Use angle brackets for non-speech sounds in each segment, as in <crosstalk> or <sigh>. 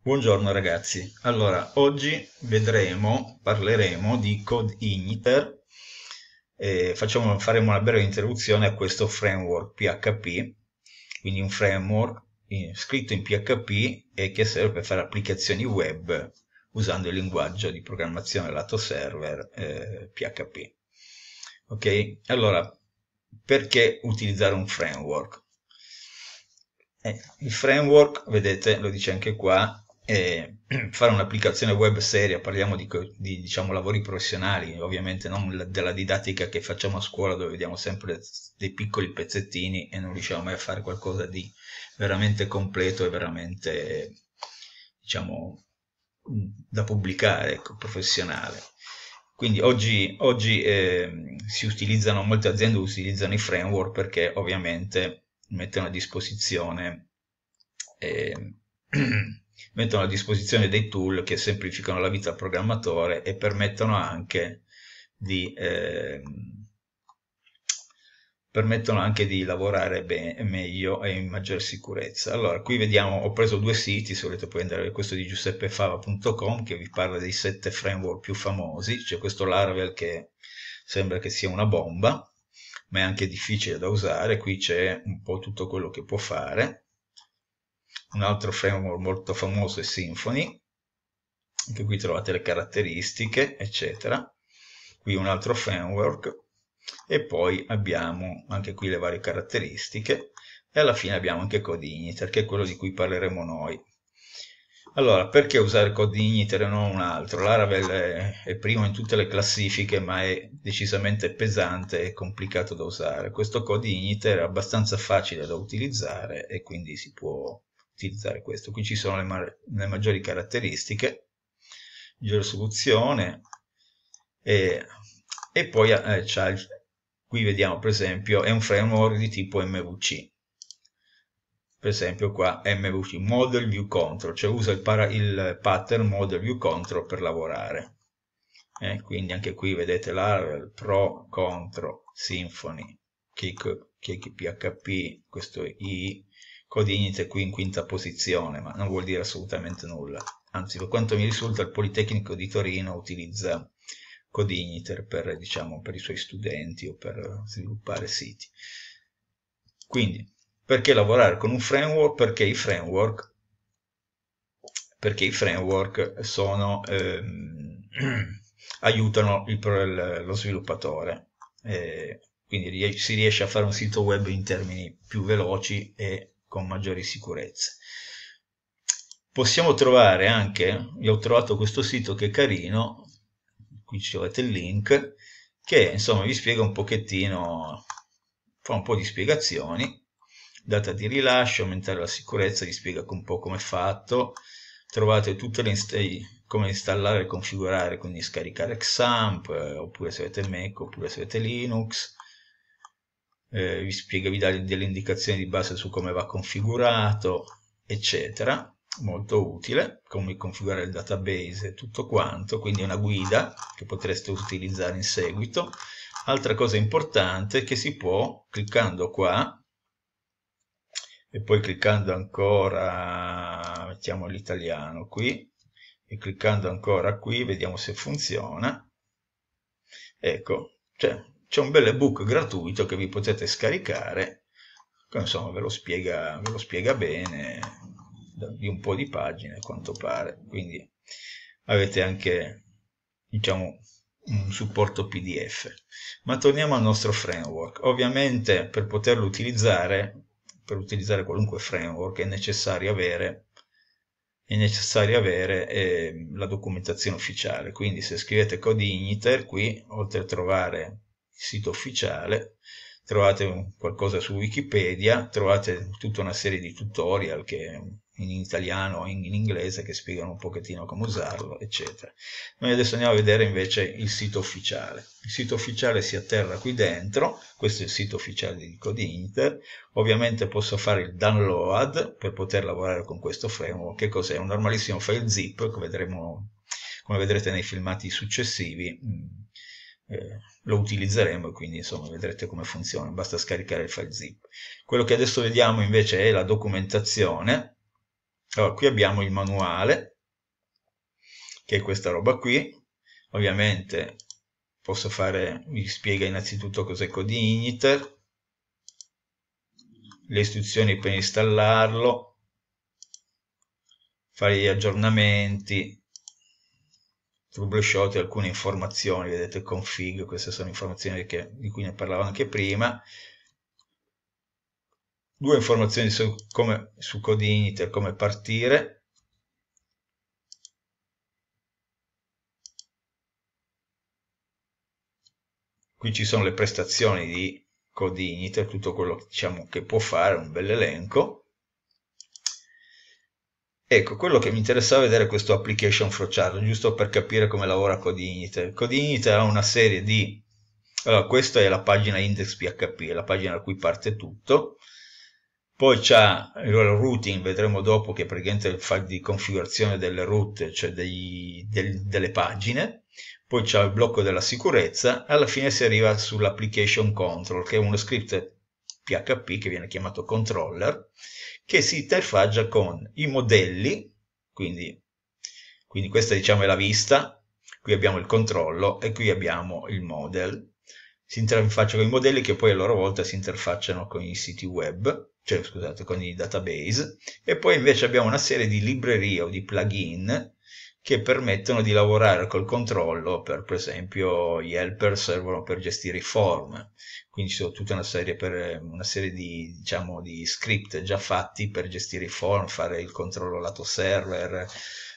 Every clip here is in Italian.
Buongiorno ragazzi, allora oggi vedremo, parleremo di Code Igniter facciamo, faremo una breve introduzione a questo framework PHP quindi un framework in, scritto in PHP e che serve per fare applicazioni web usando il linguaggio di programmazione lato server eh, PHP ok, allora perché utilizzare un framework? Eh, il framework, vedete, lo dice anche qua, <clears throat> fare un'applicazione web seria, parliamo di, di diciamo, lavori professionali, ovviamente non della didattica che facciamo a scuola dove vediamo sempre dei piccoli pezzettini e non riusciamo mai a fare qualcosa di veramente completo e veramente, diciamo, da pubblicare, ecco, professionale. Quindi oggi, oggi eh, si utilizzano, molte aziende utilizzano i framework perché ovviamente mettono a disposizione... Eh, <clears throat> mettono a disposizione dei tool che semplificano la vita al programmatore e permettono anche di, eh, permettono anche di lavorare meglio e in maggior sicurezza. Allora, qui vediamo, ho preso due siti, se volete puoi andare a questo di giuseppefava.com che vi parla dei sette framework più famosi, c'è questo Laravel che sembra che sia una bomba, ma è anche difficile da usare, qui c'è un po' tutto quello che può fare un altro framework molto famoso è Symfony, anche qui trovate le caratteristiche, eccetera. Qui un altro framework e poi abbiamo anche qui le varie caratteristiche e alla fine abbiamo anche Codigniter che è quello di cui parleremo noi. Allora, perché usare Codigniter e non un altro? Laravel è, è primo in tutte le classifiche, ma è decisamente pesante e complicato da usare. Questo Codigniter è abbastanza facile da utilizzare e quindi si può, utilizzare questo. Qui ci sono le, ma le maggiori caratteristiche, risoluzione e, e, poi eh, qui vediamo per esempio è un framework di tipo MVC. Per esempio qua MVC, Model View Control, cioè usa il, para, il pattern Model View Control per lavorare. Eh, quindi anche qui vedete l'ARL, Pro, Contro, Symfony, Kick, Kick PHP, questo I, Codinite qui in quinta posizione, ma non vuol dire assolutamente nulla. Anzi, per quanto mi risulta, il Politecnico di Torino utilizza Codigniter per, diciamo, per i suoi studenti o per sviluppare siti. Quindi, perché lavorare con un framework? Perché i framework, perché i framework sono, ehm, <clears throat> aiutano il, lo sviluppatore. Eh, quindi si riesce a fare un sito web in termini più veloci e con maggiori sicurezze. Possiamo trovare anche, io ho trovato questo sito che è carino, qui ci avete il link, che insomma vi spiega un pochettino, fa un po' di spiegazioni, data di rilascio, aumentare la sicurezza, vi spiega un po' come è fatto, trovate tutte le inst- come installare e configurare, quindi scaricare XAMPP, eh, oppure se avete Mac, oppure se avete Linux, eh, vi spiega, vi dà delle indicazioni di base su come va configurato, eccetera, molto utile, come configurare il database e tutto quanto, quindi una guida che potreste utilizzare in seguito. Altra cosa importante è che si può, cliccando qua, e poi cliccando ancora, mettiamo l'italiano qui, e cliccando ancora qui, vediamo se funziona, ecco, cioè c'è un bel ebook gratuito che vi potete scaricare, che insomma ve lo spiega, ve lo spiega bene, di un po' di pagine a quanto pare, quindi avete anche diciamo un supporto PDF. Ma torniamo al nostro framework. Ovviamente per poterlo utilizzare, per utilizzare qualunque framework, è necessario avere, è necessario avere eh, la documentazione ufficiale. Quindi se scrivete Code Igniter qui, oltre a trovare sito ufficiale, trovate qualcosa su Wikipedia, trovate tutta una serie di tutorial che in italiano e in inglese che spiegano un pochettino come usarlo, eccetera. Noi adesso andiamo a vedere invece il sito ufficiale. Il sito ufficiale si atterra qui dentro, questo è il sito ufficiale di Codi Inter, ovviamente posso fare il download per poter lavorare con questo framework, che cos'è? Un normalissimo file zip, che vedremo, come vedrete nei filmati successivi, eh, lo utilizzeremo e quindi insomma vedrete come funziona, basta scaricare il file zip. Quello che adesso vediamo invece è la documentazione, allora qui abbiamo il manuale, che è questa roba qui, ovviamente posso fare, vi spiega innanzitutto cos'è Codigniter, le istruzioni per installarlo, fare gli aggiornamenti, Troubleshot e alcune informazioni, vedete config, queste sono informazioni che, di cui ne parlavo anche prima, due informazioni su, come, su Codiniter, come partire, qui ci sono le prestazioni di Codiniter, tutto quello diciamo, che può fare, un bel elenco, Ecco, quello che mi interessava vedere è questo application flowchart, giusto per capire come lavora Codignite. Codignite ha una serie di... Allora, questa è la pagina index.php, la pagina da cui parte tutto. Poi c'è il routing, vedremo dopo, che è praticamente il file di configurazione delle route, cioè dei, del, delle pagine. Poi c'è il blocco della sicurezza. Alla fine si arriva sull'application control, che è uno script PHP che viene chiamato controller, che si interfaggia con i modelli, quindi, quindi questa diciamo è la vista, qui abbiamo il controllo e qui abbiamo il model. Si interfaccia con i modelli che poi a loro volta si interfacciano con i siti web, cioè scusate, con i database, e poi invece abbiamo una serie di librerie o di plugin che permettono di lavorare col controllo per, per esempio gli helper servono per gestire i form quindi ci sono tutta una serie, per, una serie di, diciamo, di, script già fatti per gestire i form fare il controllo lato server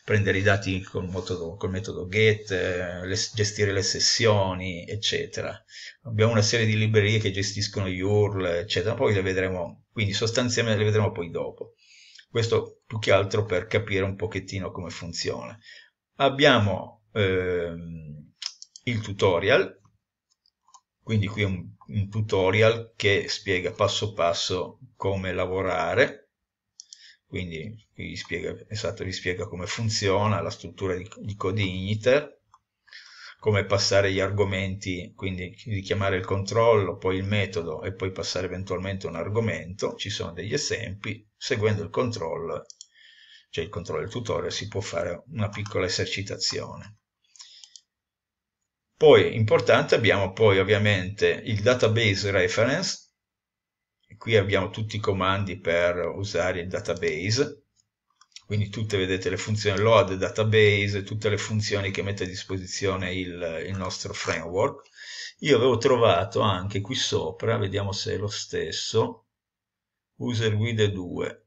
prendere i dati col metodo, col metodo get le, gestire le sessioni eccetera abbiamo una serie di librerie che gestiscono gli URL eccetera poi le vedremo quindi sostanzialmente le vedremo poi dopo questo più che altro per capire un pochettino come funziona. Abbiamo ehm, il tutorial, quindi qui un, un tutorial che spiega passo passo come lavorare quindi qui spiega, esatto, vi spiega come funziona la struttura di, di Code Igniter come passare gli argomenti, quindi richiamare il controllo, poi il metodo e poi passare eventualmente un argomento, ci sono degli esempi, seguendo il controllo, cioè il controllo del tutorial, si può fare una piccola esercitazione. Poi, importante, abbiamo poi ovviamente il database reference, qui abbiamo tutti i comandi per usare il database, quindi tutte vedete le funzioni load database, tutte le funzioni che mette a disposizione il, il nostro framework. Io avevo trovato anche qui sopra, vediamo se è lo stesso, user guide 2,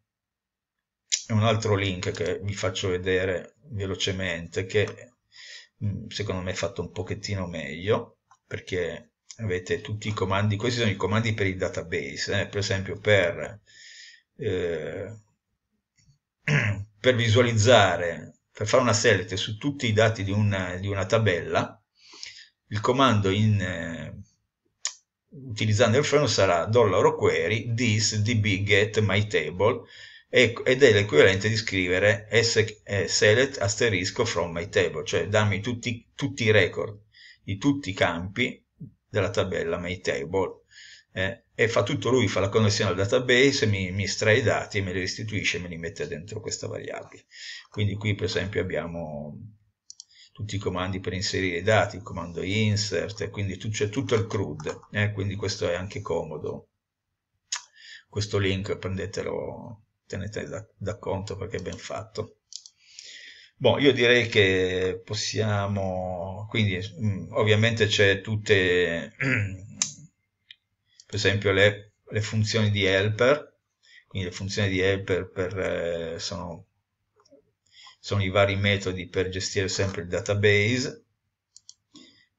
è un altro link che vi faccio vedere velocemente, che mm, secondo me è fatto un pochettino meglio, perché avete tutti i comandi, questi sono i comandi per il database, eh? per esempio per... Eh, <clears throat> per visualizzare, per fare una select su tutti i dati di una, di una tabella, il comando in, eh, utilizzando il freno sarà $query this db get my table ed è l'equivalente di scrivere eh, select asterisco from my table, cioè dammi tutti, tutti i record di tutti i campi della tabella my table eh, e fa tutto lui, fa la connessione al database, mi, mi estrae i dati me li restituisce me li mette dentro questa variabile. Quindi qui per esempio abbiamo tutti i comandi per inserire i dati, il comando insert, e quindi tu, c'è tutto il CRUD, eh, quindi questo è anche comodo. Questo link prendetelo, tenete da, da conto perché è ben fatto. Bon, io direi che possiamo, quindi mm, ovviamente c'è tutte <clears throat> per esempio le, le funzioni di helper, quindi le funzioni di helper per, eh, sono, sono i vari metodi per gestire sempre il database,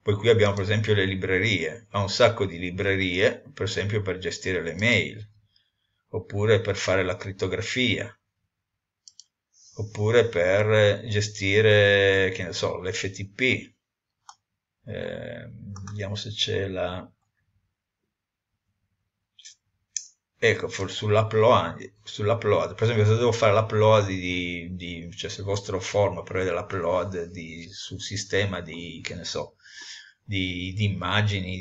poi qui abbiamo per esempio le librerie, ha un sacco di librerie, per esempio per gestire le mail, oppure per fare la crittografia, oppure per gestire, che ne so, l'FTP. Eh, vediamo se c'è la... ecco, sull'upload, sull'upload, per esempio se devo fare l'upload di, di cioè se il vostro form prevede l'upload di, sul sistema di, che ne so, di, di immagini,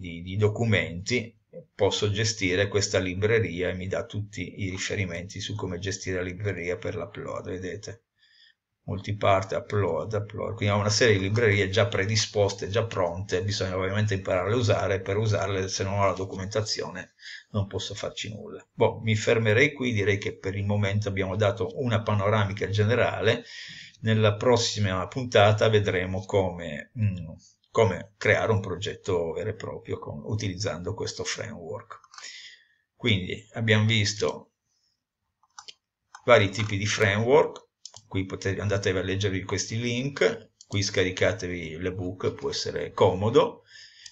di, di, documenti, posso gestire questa libreria e mi dà tutti i riferimenti su come gestire la libreria per l'upload, vedete? multiparte, upload, upload, quindi ho una serie di librerie già predisposte, già pronte, bisogna ovviamente impararle a usare, per usarle se non ho la documentazione non posso farci nulla. Boh, mi fermerei qui, direi che per il momento abbiamo dato una panoramica generale, nella prossima puntata vedremo come, mh, mm, come creare un progetto vero e proprio con, utilizzando questo framework. Quindi abbiamo visto vari tipi di framework, qui potete, andate a leggervi questi link, qui scaricatevi l'ebook, può essere comodo,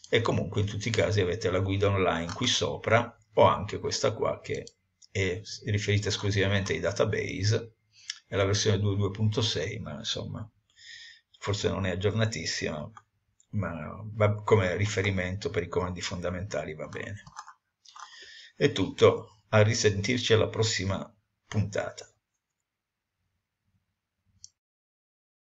e comunque in tutti i casi avete la guida online qui sopra, o anche questa qua che è riferita esclusivamente ai database, è la versione 2.2.6, ma insomma forse non è aggiornatissima, ma come riferimento per i comandi fondamentali va bene. È tutto, a risentirci alla prossima puntata.